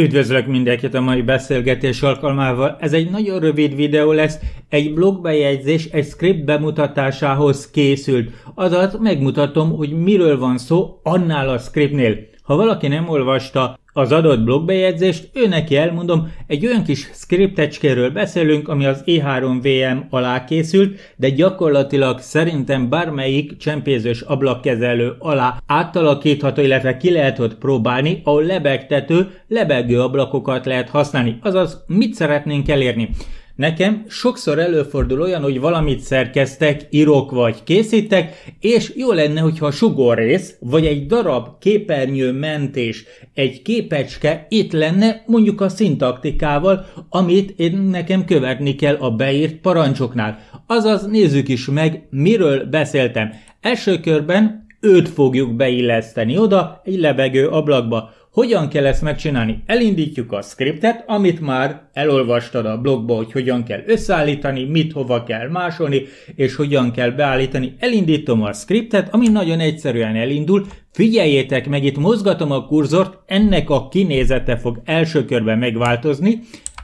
Üdvözlök mindenkit a mai beszélgetés alkalmával. Ez egy nagyon rövid videó lesz, egy blogbejegyzés egy script bemutatásához készült. Azaz megmutatom, hogy miről van szó annál a scriptnél. Ha valaki nem olvasta az adott blogbejegyzést őneki elmondom, egy olyan kis skriptecskéről beszélünk, ami az E3VM alá készült, de gyakorlatilag szerintem bármelyik csempézős ablakkezelő alá átalakítható, illetve ki lehet ott próbálni, ahol lebegtető, lebegő ablakokat lehet használni, azaz mit szeretnénk elérni. Nekem sokszor előfordul olyan, hogy valamit szerkeztek, írok vagy készítek, és jó lenne, hogyha a sugorrész, vagy egy darab képernyő mentés, egy képecske itt lenne mondjuk a szintaktikával, amit én nekem követni kell a beírt parancsoknál. Azaz nézzük is meg, miről beszéltem. Első körben őt fogjuk beilleszteni oda, egy lebegő ablakba. Hogyan kell ezt megcsinálni? Elindítjuk a scriptet, amit már elolvastad a blogba, hogy hogyan kell összeállítani, mit hova kell másolni, és hogyan kell beállítani. Elindítom a scriptet, ami nagyon egyszerűen elindul. Figyeljétek meg, itt mozgatom a kurzort, ennek a kinézete fog első körben megváltozni,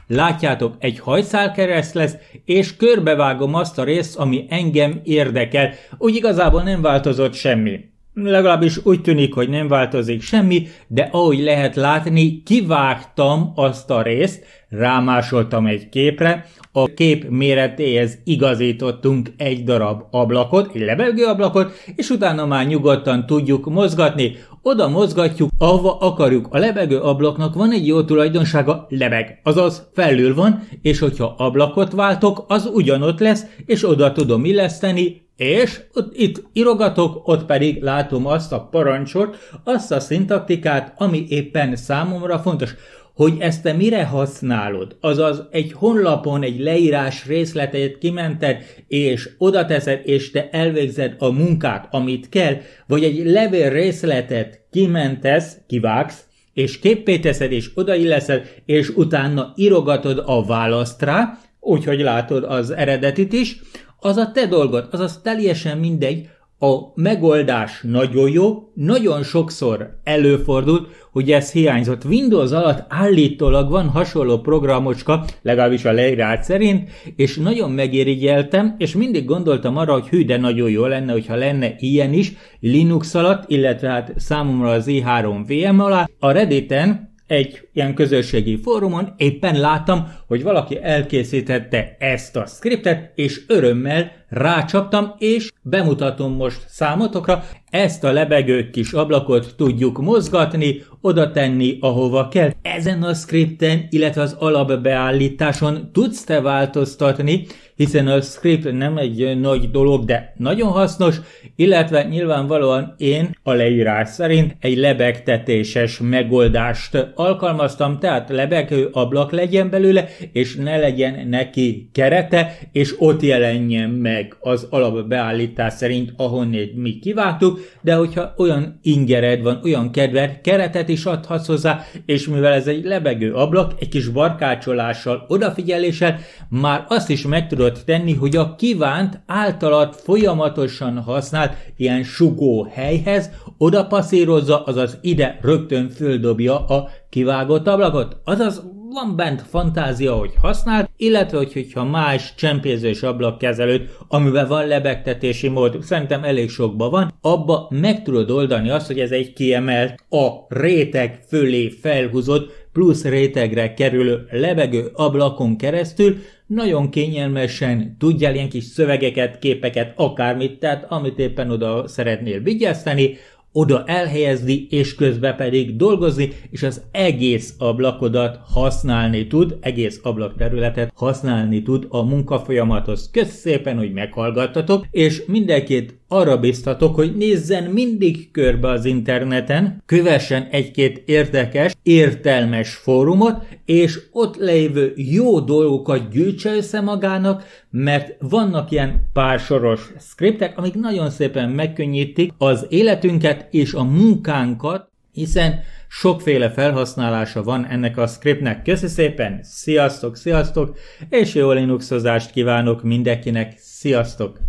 Látjátok, egy hajszálkereszt lesz, és körbevágom azt a részt, ami engem érdekel. Úgy igazából nem változott semmi legalábbis úgy tűnik, hogy nem változik semmi, de ahogy lehet látni, kivágtam azt a részt, rámásoltam egy képre, a kép méretéhez igazítottunk egy darab ablakot, egy ablakot, és utána már nyugodtan tudjuk mozgatni. Oda mozgatjuk, ahova akarjuk. A lebegő ablaknak van egy jó tulajdonsága, lebeg, azaz felül van, és hogyha ablakot váltok, az ugyanott lesz, és oda tudom illeszteni, és ott, itt irogatok, ott pedig látom azt a parancsot, azt a szintaktikát, ami éppen számomra fontos hogy ezt te mire használod, azaz egy honlapon egy leírás részletét kimented, és oda teszed, és te elvégzed a munkát, amit kell, vagy egy levél részletet kimentesz, kivágsz, és képpé teszed, és odailleszed, és utána irogatod a választ rá, úgyhogy látod az eredetit is, az a te dolgod, azaz teljesen mindegy, a megoldás nagyon jó, nagyon sokszor előfordult, hogy ez hiányzott. Windows alatt állítólag van hasonló programocska, legalábbis a leírás szerint, és nagyon megérigyeltem, és mindig gondoltam arra, hogy hű, de nagyon jó lenne, hogyha lenne ilyen is Linux alatt, illetve hát számomra az i3 VM alá. A Redditen egy ilyen közösségi fórumon éppen láttam, hogy valaki elkészítette ezt a skriptet, és örömmel rácsaptam, és bemutatom most számotokra, ezt a lebegő kis ablakot tudjuk mozgatni, oda tenni, ahova kell. Ezen a scripten, illetve az alapbeállításon tudsz te változtatni, hiszen a script nem egy nagy dolog, de nagyon hasznos, illetve nyilvánvalóan én a leírás szerint egy lebegtetéses megoldást alkalmaztam, tehát lebegő ablak legyen belőle, és ne legyen neki kerete, és ott jelenjen meg meg az alapbeállítás szerint, ahonnét mi kiváltuk, de hogyha olyan ingered van, olyan kedved, keretet is adhatsz hozzá, és mivel ez egy lebegő ablak, egy kis barkácsolással, odafigyeléssel, már azt is meg tudod tenni, hogy a kívánt általad folyamatosan használt ilyen sugó helyhez, oda passzírozza, azaz ide rögtön földobja a kivágott ablakot, azaz van bent fantázia, hogy használt, illetve hogy, hogyha más csempézős ablakkezelőt, amiben van lebegtetési mód, szerintem elég sokba van, abba meg tudod oldani azt, hogy ez egy kiemelt a réteg fölé felhúzott plusz rétegre kerülő lebegő ablakon keresztül nagyon kényelmesen tudjál ilyen kis szövegeket, képeket, akármit, tehát amit éppen oda szeretnél vigyázteni, oda elhelyezni, és közben pedig dolgozni, és az egész ablakodat használni tud, egész ablakterületet használni tud a munkafolyamathoz. Kösz szépen, hogy meghallgattatok, és mindenkit arra biztatok, hogy nézzen mindig körbe az interneten, kövessen egy-két érdekes, értelmes fórumot, és ott lévő jó dolgokat gyűjtse össze magának, mert vannak ilyen pársoros skriptek, amik nagyon szépen megkönnyítik az életünket és a munkánkat, hiszen sokféle felhasználása van ennek a scriptnek. Köszi szépen, sziasztok, sziasztok, és jó Linuxozást kívánok mindenkinek, sziasztok!